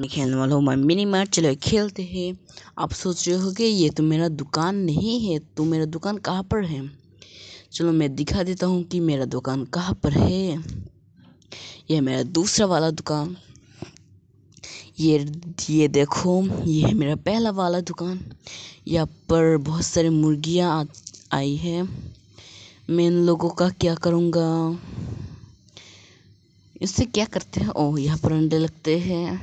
मैं खेलने वाला हूँ मैं मिनी मैट चलो खेलते हैं आप सोच रहे हो कि ये तो मेरा दुकान नहीं है तो मेरा दुकान कहाँ पर है चलो मैं दिखा देता हूँ कि मेरा दुकान कहाँ पर है यह मेरा दूसरा वाला दुकान ये ये देखो ये है मेरा पहला वाला दुकान यहाँ पर बहुत सारी मुर्गियाँ आई है मैं इन लोगों का क्या करूँगा इससे क्या करते हैं ओह यहाँ पर अंडे लगते हैं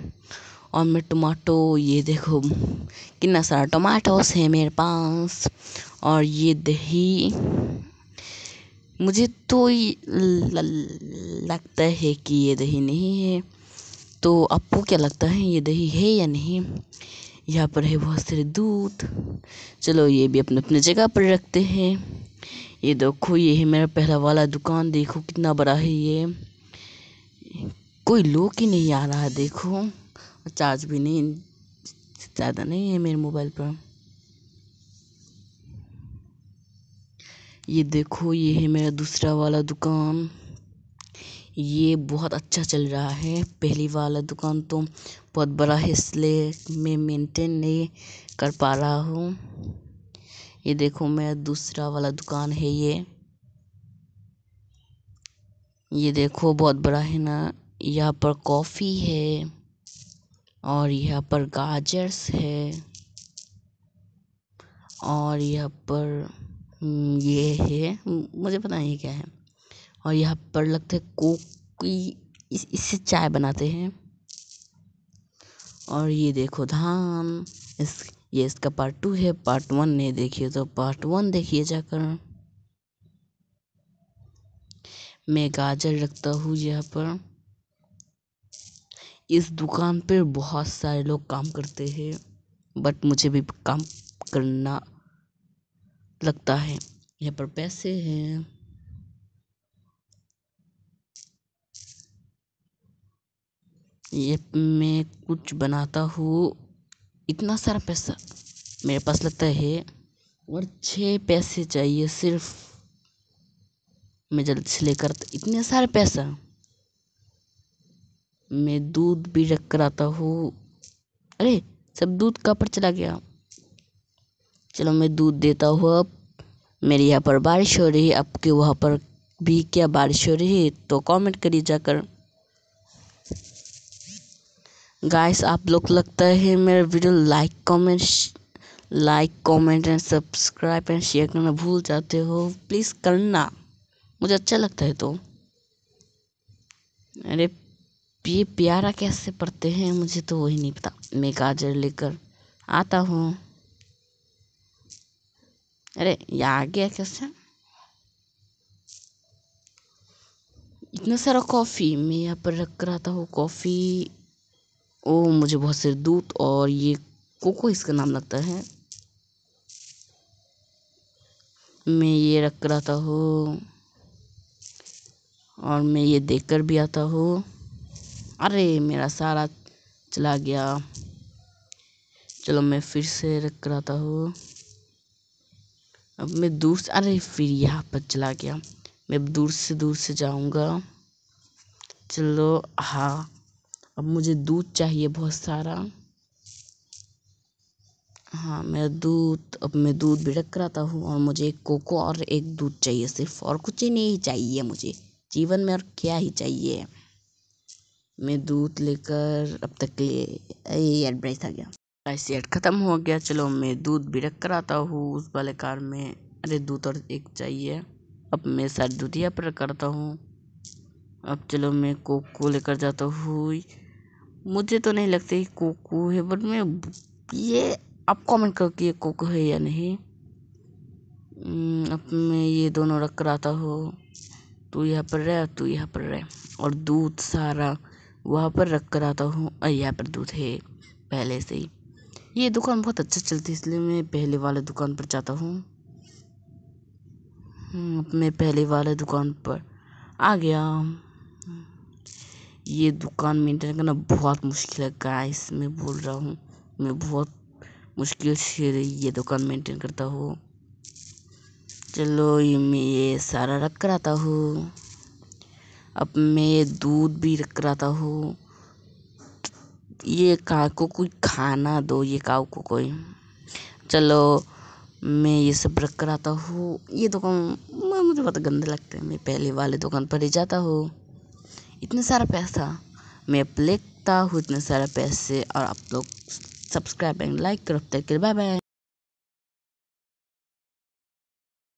और मैं टमाटो ये देखो कितना सारा टमाटोस है मेरे पास और ये दही मुझे तो लगता है कि ये दही नहीं है तो आपको क्या लगता है ये दही है या नहीं यहाँ पर है बहुत सारे दूध चलो ये भी अपने अपने जगह पर रखते हैं ये देखो ये है मेरा पहला वाला दुकान देखो कितना बड़ा है ये कोई लोग ही नहीं आ रहा है देखो चार्ज भी नहीं ज़्यादा नहीं है मेरे मोबाइल पर ये देखो ये है मेरा दूसरा वाला दुकान ये बहुत अच्छा चल रहा है पहली वाला दुकान तो बहुत बड़ा है इसलिए मैं मेंटेन नहीं कर पा रहा हूँ ये देखो मेरा दूसरा वाला दुकान है ये ये देखो बहुत बड़ा है ना यहाँ पर कॉफी है और यहाँ पर गाजर्स है और यहाँ पर हम्म, ये है मुझे पता नहीं क्या है और यहाँ पर लगता है कोकी इससे इस इससे चाय बनाते हैं और ये देखो धान इस ये इसका पार्ट टू है पार्ट वन नहीं देखिए तो पार्ट वन देखिए जाकर मैं गाजर रखता हूँ यहाँ पर इस दुकान पर बहुत सारे लोग काम करते हैं बट मुझे भी काम करना लगता है यहाँ पर पैसे हैं ये मैं कुछ बनाता हूँ इतना सारा पैसा मेरे पास लगता है और छः पैसे चाहिए सिर्फ मैं जल्द से लेकर इतने सारे पैसा मैं दूध भी रख कर आता हूँ अरे सब दूध कहाँ पर चला गया चलो मैं दूध देता हूँ अब मेरे यहाँ पर बारिश हो रही है आपके वहाँ पर भी क्या बारिश हो रही है तो कमेंट करिए जाकर गाइस आप लोग लगता है मेरा video like comment like comment and subscribe and share करना भूल जाते हो प्लीज़ करना मुझे अच्छा लगता है तो अरे ये प्यारा कैसे पढ़ते हैं मुझे तो वही नहीं पता मैं गाजर लेकर आता हूँ अरे ये आ गया कैसे इतना सारा कॉफ़ी मैं यहाँ पर रख कर आता हूँ कॉफ़ी ओ मुझे बहुत से दूध और ये कोको इसका नाम लगता है मैं ये रख कर आता हूँ और मैं ये देखकर भी आता हूँ अरे मेरा सारा चला गया चलो मैं फिर से रख कर आता हूँ अब मैं दूर से अरे फिर यहाँ पर चला गया मैं अब दूर से दूर से जाऊँगा चलो हाँ अब मुझे दूध चाहिए बहुत सारा हाँ मैं दूध अब मैं दूध भी रख कर आता हूँ और मुझे कोको और एक दूध चाहिए सिर्फ और कुछ ही नहीं चाहिए मुझे जीवन में और क्या ही चाहिए मैं दूध लेकर अब तक ये एडवाइस आ गया ऐसे एड ख़त्म हो गया चलो मैं दूध भी रख कर आता हूँ उस वाले कार में अरे दूध और एक चाहिए अब मैं सर दूधिया पर करता हूँ अब चलो मैं कोको लेकर जाता हूँ मुझे तो नहीं लगता कि कोको है बट मैं ये आप कमेंट करो कि ये कोको है या नहीं हम्म, अब मैं ये दोनों रख कर आता हूँ तू यहाँ पर रह तू यहाँ पर रह और दूध सारा वहाँ पर रख कर आता हूँ और यहाँ पर दूध है पहले से ही ये दुकान बहुत अच्छा चलती है इसलिए मैं पहले वाले दुकान पर जाता हूँ हम्म, मैं पहले वाले दुकान पर आ गया ये दुकान मेंटेन करना बहुत मुश्किल है गाइस मैं बोल रहा हूँ मैं बहुत मुश्किल से ये दुकान मेंटेन करता हूँ चलो ये मैं ये सारा रख कर आता हूँ अब मैं दूध भी रख कर आता हूँ ये का को कोई खाना दो ये काव को कोई चलो मैं ये सब रख कर आता हूँ ये दुकान मुझे बहुत गंदे लगते हैं मैं पहले वाले दुकान पर ही जाता हूँ इतना सारा पैसा मैं अब लेता हूँ इतने सारा पैसे और आप लोग सब्सक्राइब एंड लाइक करो तक बाय बाय